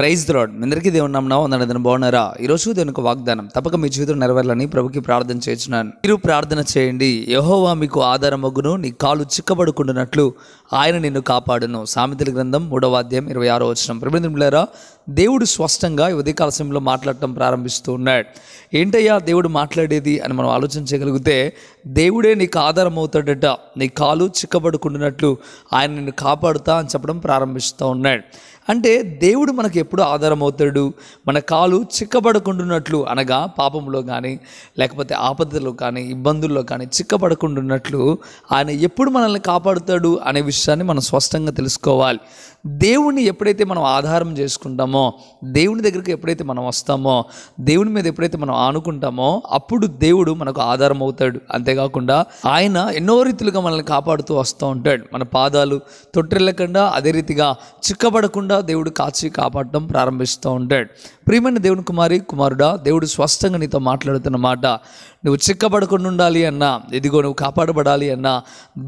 praise ద్రోడ్ అందరికీ దేవుని నమ్మనా ఉందని అతను బాగున్నారా ఈరోజు దేవునికి వాగ్దానం తప్పక మీ జీవితం నెరవేరాలని ప్రభుకి ప్రార్థన చేస్తున్నాను మీరు ప్రార్థన చేయండి యహోవా మీకు ఆధారమగును నీ కాలు చిక్కబడుకుంటున్నట్లు ఆయన నిన్ను కాపాడును సామెతల గ్రంథం మూడవ అధ్యాయం ఇరవై ఆరో వచ్చిన ప్రభుత్వంలారా దేవుడు స్పష్టంగా ఉదయకాల సమయంలో మాట్లాడటం ప్రారంభిస్తూ ఉన్నాడు ఏంటయ్యా దేవుడు మాట్లాడేది అని మనం ఆలోచించగలిగితే దేవుడే నీకు ఆధారం అవుతాడట నీ కాలు చిక్కబడుకుంటున్నట్లు ఆయన నిన్ను కాపాడుతా అని చెప్పడం ప్రారంభిస్తూ ఉన్నాడు అంటే దేవుడు మనకు ఎప్పుడు ఆధారం అవుతాడు మన కాలు చిక్కబడకుండున్నట్లు అనగా పాపంలో కానీ లేకపోతే ఆపదలో కానీ ఇబ్బందుల్లో కానీ చిక్కబడకుండున్నట్లు ఆయన ఎప్పుడు మనల్ని కాపాడుతాడు అనే విషయాన్ని మనం స్పష్టంగా తెలుసుకోవాలి దేవుణ్ణి ఎప్పుడైతే మనం ఆధారం చేసుకుంటామో వస్తామో దేవుని దగ్గరికి ఎప్పుడైతే మనం వస్తామో దేవుని మీద ఎప్పుడైతే మనం ఆనుకుంటామో అప్పుడు దేవుడు మనకు ఆధారం అవుతాడు అంతేకాకుండా ఆయన ఎన్నో రీతిలుగా మనల్ని కాపాడుతూ వస్తూ ఉంటాడు మన పాదాలు తొట్టెళ్ళకుండా అదే రీతిగా చిక్కబడకుండా దేవుడు కాచి కాపాడటం ప్రారంభిస్తూ ఉంటాడు ప్రియమైన దేవుని కుమారి కుమారుడా దేవుడు స్పష్టంగా నీతో మాట్లాడుతున్న మాట నువ్వు చిక్కబడకుండా ఉండాలి అన్నా ఇదిగో నువ్వు కాపాడబడాలి అన్నా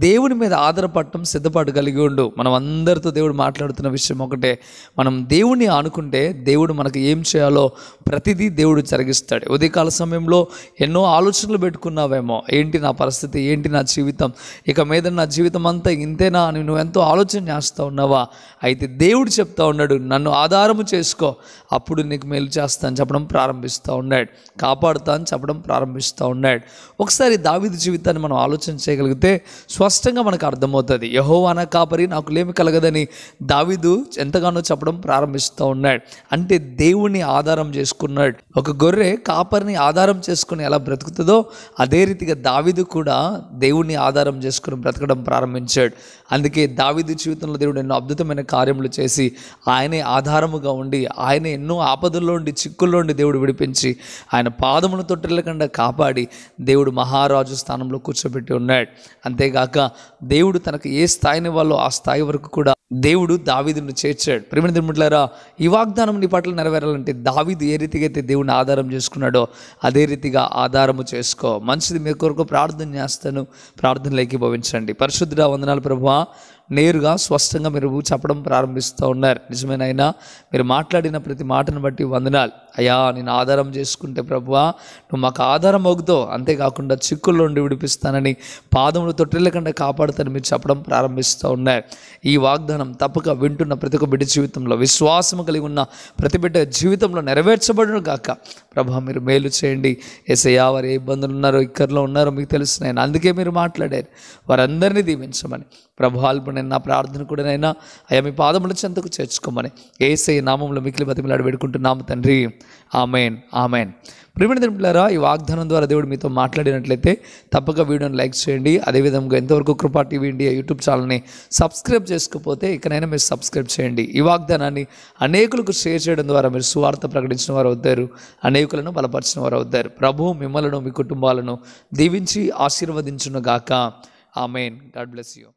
దేవుని మీద ఆధారపడటం సిద్ధపాటు కలిగి ఉండు మనం అందరితో దేవుడు మాట్లాడుతున్న విషయం ఒకటే మనం దేవుణ్ణి ఆనుకుంటే దేవుడు మనకు ఏం చేయాలో ప్రతిదీ దేవుడు జరిగిస్తాడు ఉదయకాల సమయంలో ఎన్నో ఆలోచనలు పెట్టుకున్నావేమో ఏంటి నా పరిస్థితి ఏంటి నా జీవితం ఇక మీద నా జీవితం అంతా ఇంతేనా అని నువ్వు ఎంతో ఆలోచన చేస్తూ ఉన్నావా అయితే దేవుడు చెప్తా ఉన్నాడు నన్ను ఆధారము చేసుకో అప్పుడు నీకు మేలు చేస్తాను చెప్పడం ప్రారంభిస్తూ ఉన్నాడు కాపాడుతాను చెప్పడం ప్రారంభిస్తూ ఉన్నాడు ఒకసారి దావిది జీవితాన్ని మనం ఆలోచన చేయగలిగితే స్పష్టంగా మనకు అర్థమవుతుంది యహో అన కాపరి నాకు లేమి కలగదని దావిదు ఎంతగానో చెప్పడం ప్రారంభిస్తూ ఉన్నాడు అంటే దేవుణ్ణి ఆధారం చేసుకున్నాడు ఒక గొర్రె కాపరిని ఆధారం చేసుకుని ఎలా బ్రతుకుతుందో అదే రీతిగా దావిదు కూడా దేవుణ్ణి ఆధారం చేసుకుని బ్రతకడం ప్రారంభించాడు అందుకే దావిదు జీవితంలో దేవుడు ఎన్నో అద్భుతమైన కార్యములు చేసి ఆయనే ఆధారముగా ఉండి ఆయన ఎన్నో ఆపదలు బాధల్లోండి చిక్కుల్లోండి దేవుడు విడిపించి ఆయన పాదమును కండా కాపాడి దేవుడు మహారాజు స్థానంలో కూర్చోబెట్టి ఉన్నాడు అంతేగాక దేవుడు తనకు ఏ స్థాయిని వాళ్ళో ఆ స్థాయి వరకు కూడా దేవుడు దావిదును చేర్చాడు ప్రేమ దిమ్ముట్లారా ఈ వాగ్దానం నీ పట్ల నెరవేరాలంటే దావిదు ఏ రీతిగా అయితే దేవుని ఆధారం చేసుకున్నాడో అదే రీతిగా ఆధారము చేసుకో మంచిది మీ కొరకు ప్రార్థన చేస్తాను ప్రార్థనలోకి భవించండి పరిశుద్ధుడా వందనాలు ప్రభు నేరుగా స్పష్టంగా మీరు చెప్పడం ప్రారంభిస్తూ ఉన్నారు నిజమేనైనా మీరు మాట్లాడిన ప్రతి మాటను బట్టి వందనాలు అయ్యా నేను ఆధారం చేసుకుంటే ప్రభువ నువ్వు మాకు ఆధారం అవుతావు అంతేకాకుండా చిక్కుల్లో ఉండి విడిపిస్తానని పాదములు తొట్టెళ్ళకుండా కాపాడుతానని మీరు చెప్పడం ప్రారంభిస్తూ ఉన్నారు ఈ వాగ్దానం వాగ్దానం తప్పక వింటున్న ప్రతి ఒక్క బిడ్డ జీవితంలో విశ్వాసము కలిగి ఉన్న ప్రతి బిడ్డ జీవితంలో నెరవేర్చబడును గాక ప్రభా మీరు మేలు చేయండి ఎసయ్యా వారు ఏ ఇబ్బందులు ఉన్నారో ఇక్కడలో ఉన్నారో మీకు తెలుస్తున్నాయి అందుకే మీరు మాట్లాడారు వారందరినీ దీవించమని ప్రభాల్పనైనా నా ప్రార్థన కూడా నైనా అయ్యా మీ పాదముల చెంతకు చేర్చుకోమని ఏసై నామంలో మిక్కిలి బతిమలాడి పెడుకుంటున్నాము తండ్రి ఆమెన్ ఆమెన్ ప్రేమిడిలారా ఈ వాగ్దానం ద్వారా దేవుడు మీతో మాట్లాడినట్లయితే తప్పక వీడియోని లైక్ చేయండి అదేవిధంగా ఎంతవరకు కృపా టీవీ ఇండియా యూట్యూబ్ ఛానల్ని సబ్స్క్రైబ్ చేసుకోకపోతే ఇకనైనా మీరు సబ్స్క్రైబ్ చేయండి ఈ వాగ్దానాన్ని అనేకులకు షేర్ చేయడం ద్వారా మీరు సువార్త ప్రకటించిన వారు అవుతారు అనేకులను బలపరిచిన వారు అవుతారు ప్రభు మిమ్మలను మీ కుటుంబాలను దీవించి ఆశీర్వదించును గాక మెయిన్ గాడ్ బ్లెస్ యూ